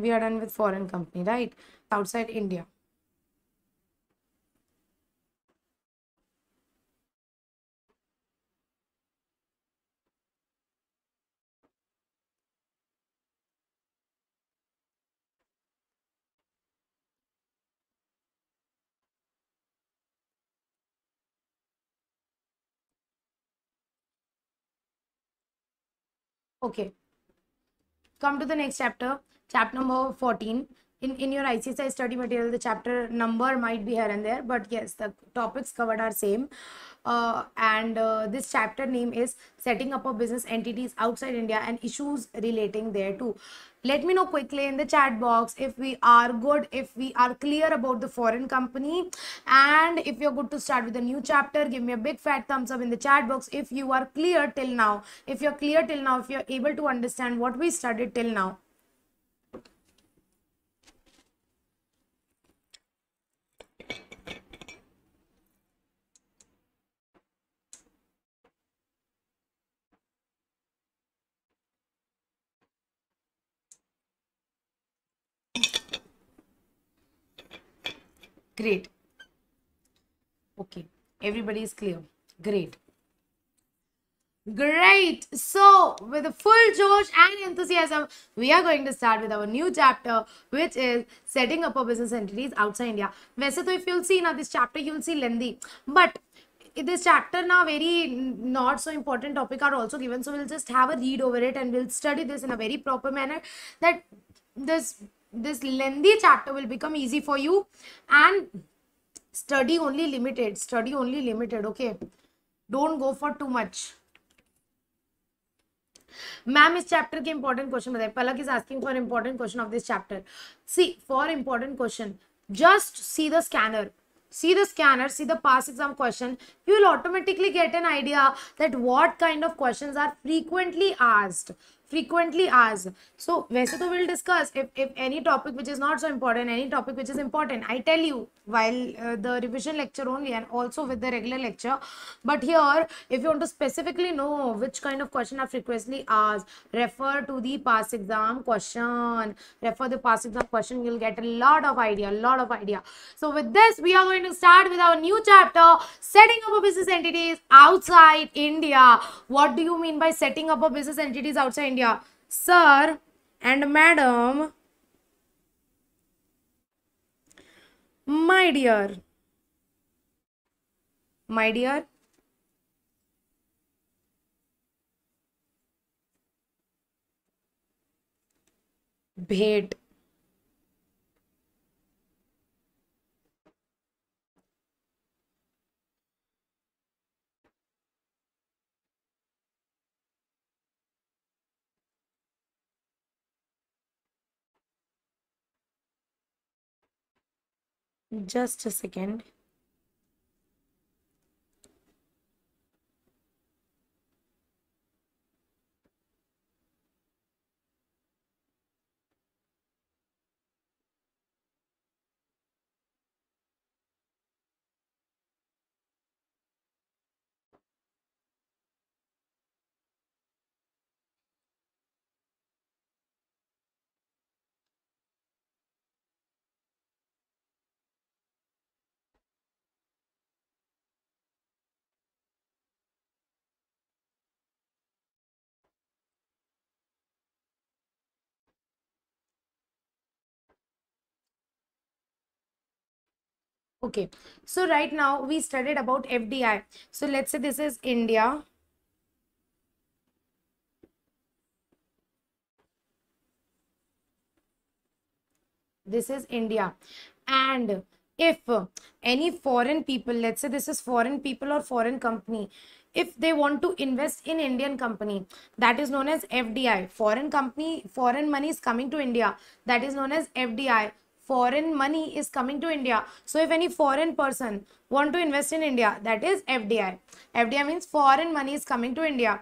we are done with foreign company right outside india okay come to the next chapter chapter number 14 in, in your ICSI study material, the chapter number might be here and there, but yes, the topics covered are same. Uh, and uh, this chapter name is setting up of business entities outside India and issues relating there too. Let me know quickly in the chat box if we are good, if we are clear about the foreign company and if you're good to start with a new chapter, give me a big fat thumbs up in the chat box if you are clear till now, if you're clear till now, if you're able to understand what we studied till now. Great. Okay. Everybody is clear. Great. Great. So, with a full joy and enthusiasm, we are going to start with our new chapter, which is setting up a business entities outside India. Vese if you'll see now this chapter, you'll see lengthy. But this chapter now very not so important topic are also given. So, we'll just have a read over it and we'll study this in a very proper manner that this this lengthy chapter will become easy for you and study only limited study only limited okay don't go for too much Ma'am, इस chapter important question question बताए palak is asking for important question of this chapter see for important question just see the scanner see the scanner see the past exam question you will automatically get an idea that what kind of questions are frequently asked frequently asked so वैसे तो we'll discuss if, if any topic which is not so important any topic which is important I tell you while uh, the revision lecture only and also with the regular lecture but here if you want to specifically know which kind of question are frequently asked refer to the past exam question refer the past exam question you'll get a lot of idea a lot of idea so with this we are going to start with our new chapter setting up a business entities outside India what do you mean by setting up a business entities outside India Sir and Madam, my dear, my dear, भेट just a second Okay, so right now we studied about FDI. So let's say this is India. This is India. And if any foreign people, let's say this is foreign people or foreign company, if they want to invest in Indian company, that is known as FDI. Foreign company, foreign money is coming to India, that is known as FDI foreign money is coming to India. So if any foreign person want to invest in India, that is FDI. FDI means foreign money is coming to India.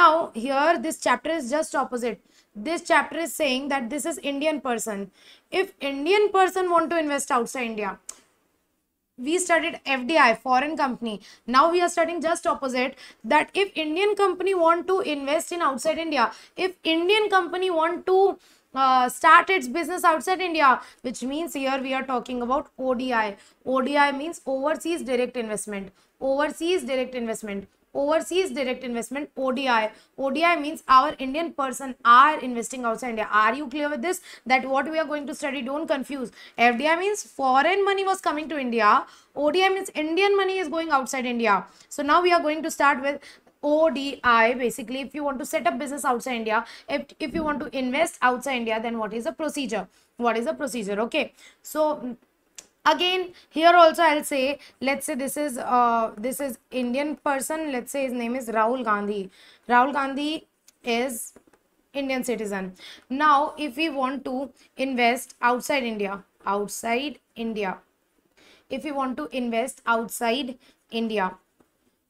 Now here this chapter is just opposite. This chapter is saying that this is Indian person. If Indian person want to invest outside India, we studied FDI, foreign company. Now we are studying just opposite that if Indian company want to invest in outside India, if Indian company want to uh, start its business outside India, which means here we are talking about ODI. ODI means overseas direct investment. Overseas direct investment. Overseas direct investment ODI. ODI means our Indian person are investing outside India. Are you clear with this? That what we are going to study, don't confuse. FDI means foreign money was coming to India. ODI means Indian money is going outside India. So now we are going to start with ODI basically if you want to set up business outside India if, if you want to invest outside India then what is the procedure what is the procedure okay so again here also I'll say let's say this is uh this is Indian person let's say his name is Rahul Gandhi Rahul Gandhi is Indian citizen now if we want to invest outside India outside India if we want to invest outside India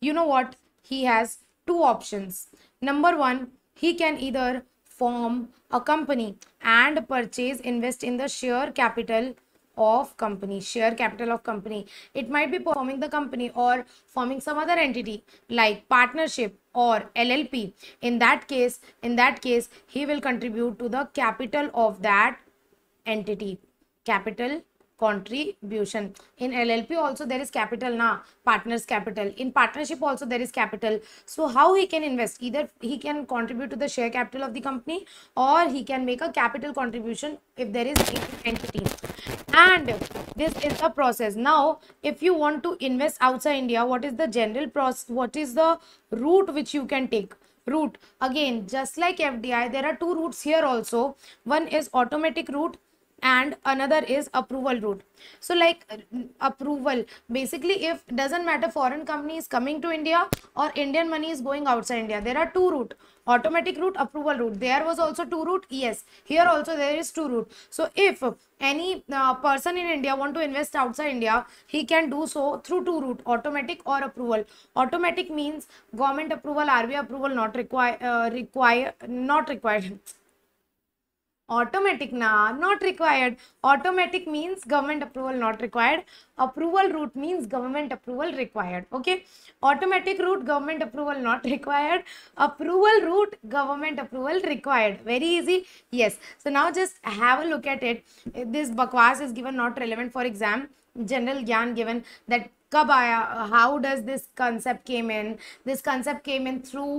you know what he has two options. Number one, he can either form a company and purchase, invest in the share capital of company, share capital of company. It might be forming the company or forming some other entity like partnership or LLP. In that case, in that case, he will contribute to the capital of that entity, capital contribution in llp also there is capital na partners capital in partnership also there is capital so how he can invest either he can contribute to the share capital of the company or he can make a capital contribution if there is entity and this is the process now if you want to invest outside india what is the general process what is the route which you can take route again just like fdi there are two routes here also one is automatic route and another is approval route so like approval basically if doesn't matter foreign company is coming to india or indian money is going outside india there are two route automatic route approval route there was also two route yes here also there is two route so if any uh, person in india want to invest outside india he can do so through two route automatic or approval automatic means government approval rbi approval not require uh, require not required automatic na not required automatic means government approval not required approval route means government approval required okay automatic route government approval not required approval route government approval required very easy yes so now just have a look at it this bakwas is given not relevant for exam general gyan given that kab aaya how does this concept came in this concept came in through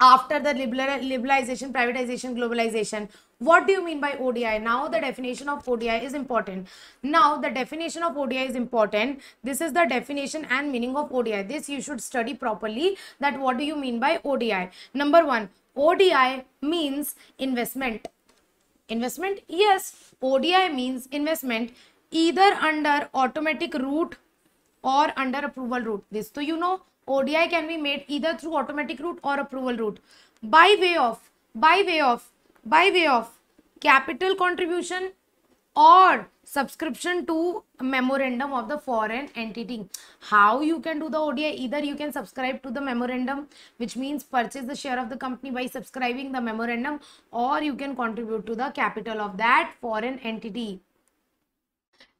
after the liberalization, privatization, globalization. What do you mean by ODI? Now the definition of ODI is important. Now the definition of ODI is important. This is the definition and meaning of ODI. This you should study properly that what do you mean by ODI. Number one, ODI means investment. Investment? Yes, ODI means investment either under automatic route or under approval route. This so you know ODI can be made either through automatic route or approval route. By way of, by way of, by way of capital contribution or subscription to memorandum of the foreign entity. How you can do the ODI? Either you can subscribe to the memorandum, which means purchase the share of the company by subscribing the memorandum or you can contribute to the capital of that foreign entity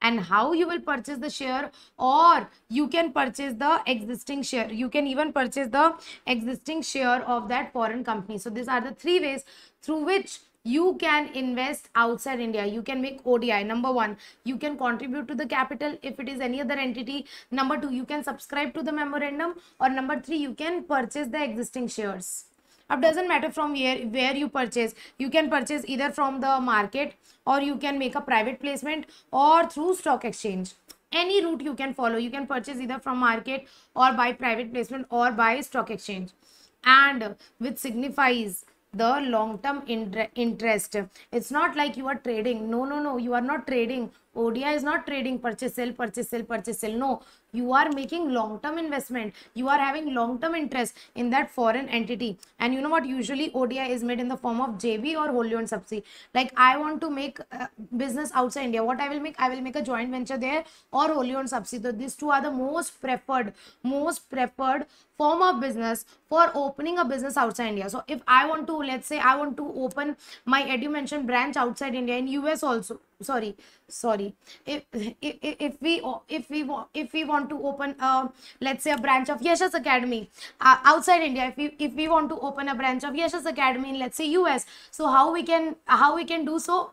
and how you will purchase the share or you can purchase the existing share you can even purchase the existing share of that foreign company so these are the three ways through which you can invest outside India. You can make ODI. Number one, you can contribute to the capital if it is any other entity. Number two, you can subscribe to the memorandum. Or number three, you can purchase the existing shares. अब doesn't matter from where where you purchase you can purchase either from the market or you can make a private placement or through stock exchange any route you can follow you can purchase either from market or by private placement or by stock exchange and which signifies the long term interest it's not like you are trading no no no you are not trading ODI is not trading purchase sell purchase sell purchase sell no you are making long term investment you are having long term interest in that foreign entity and you know what usually ODI is made in the form of JV or wholly owned subsidy like I want to make uh, business outside India what I will make I will make a joint venture there or wholly owned subsidy so these two are the most preferred most preferred form of business for opening a business outside India so if I want to let's say I want to open my mentioned, branch outside India in US also sorry sorry if, if if we if we want if we want to open a let's say a branch of yashas academy uh, outside india if we if we want to open a branch of yashas academy in let's say us so how we can how we can do so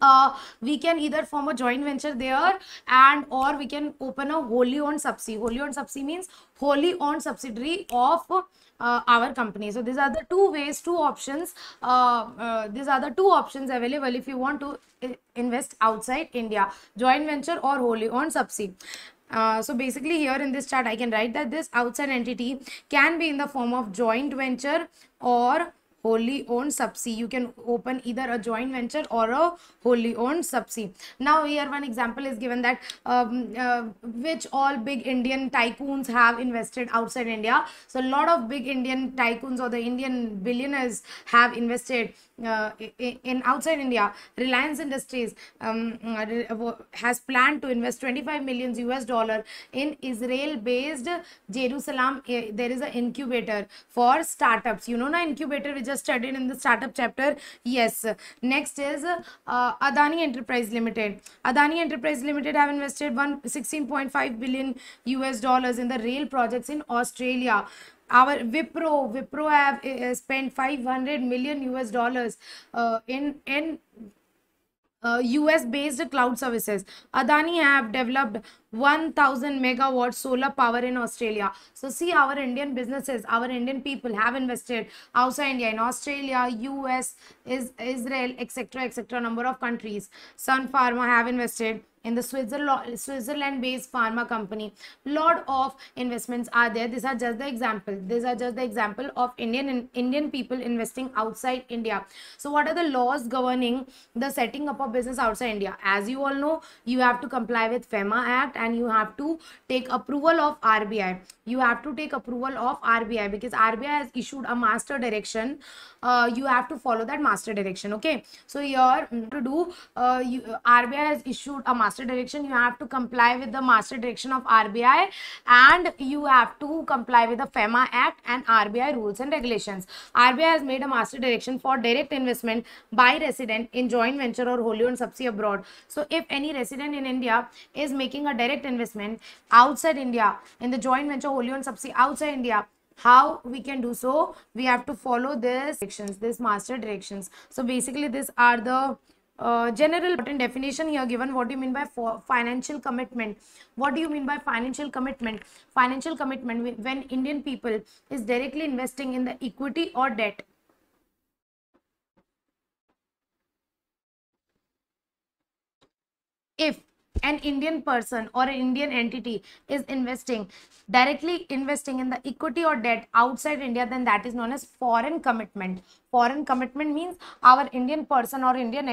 uh, we can either form a joint venture there and or we can open a wholly owned subsidy. Wholly owned subsidy means wholly owned subsidiary of uh, our company so these are the two ways two options uh, uh, these are the two options available if you want to uh, invest outside india joint venture or wholly owned subsidiary uh, so basically here in this chart I can write that this outside entity can be in the form of joint venture or wholly owned subsea. You can open either a joint venture or a wholly owned subsea. Now here one example is given that um, uh, which all big Indian tycoons have invested outside India. So a lot of big Indian tycoons or the Indian billionaires have invested uh, in outside India, Reliance Industries um, uh, uh, has planned to invest 25 million US dollar in Israel-based Jerusalem. Eh, there is an incubator for startups. You know, na incubator we just studied in the startup chapter. Yes. Next is uh, Adani Enterprise Limited. Adani Enterprise Limited have invested 16.5 billion US dollars in the rail projects in Australia our Wipro, Wipro have uh, spent 500 million US dollars uh, in, in uh, US based cloud services. Adani have developed 1000 megawatt solar power in Australia. So see our Indian businesses, our Indian people have invested outside India in Australia, US, is Israel, etc. etc. number of countries. Sun Pharma have invested in the Switzerland-based pharma company. Lot of investments are there. These are just the example. These are just the example of Indian Indian people investing outside India. So what are the laws governing the setting up of business outside India? As you all know, you have to comply with FEMA Act and you have to take approval of RBI you have to take approval of RBI because RBI has issued a master direction. Uh, you have to follow that master direction. Okay. So here mm, to do uh, you, RBI has issued a master direction. You have to comply with the master direction of RBI and you have to comply with the FEMA Act and RBI rules and regulations. RBI has made a master direction for direct investment by resident in joint venture or wholly owned subsidiary abroad. So if any resident in India is making a direct investment outside India in the joint venture wholly on subsidy outside India. How we can do so? We have to follow this directions, this master directions. So basically, these are the uh, general important definition here given what do you mean by financial commitment what do you mean by financial commitment financial commitment when indian people is directly investing in the equity or debt if an Indian person or an Indian entity is investing, directly investing in the equity or debt outside India, then that is known as foreign commitment. Foreign commitment means our Indian person or Indian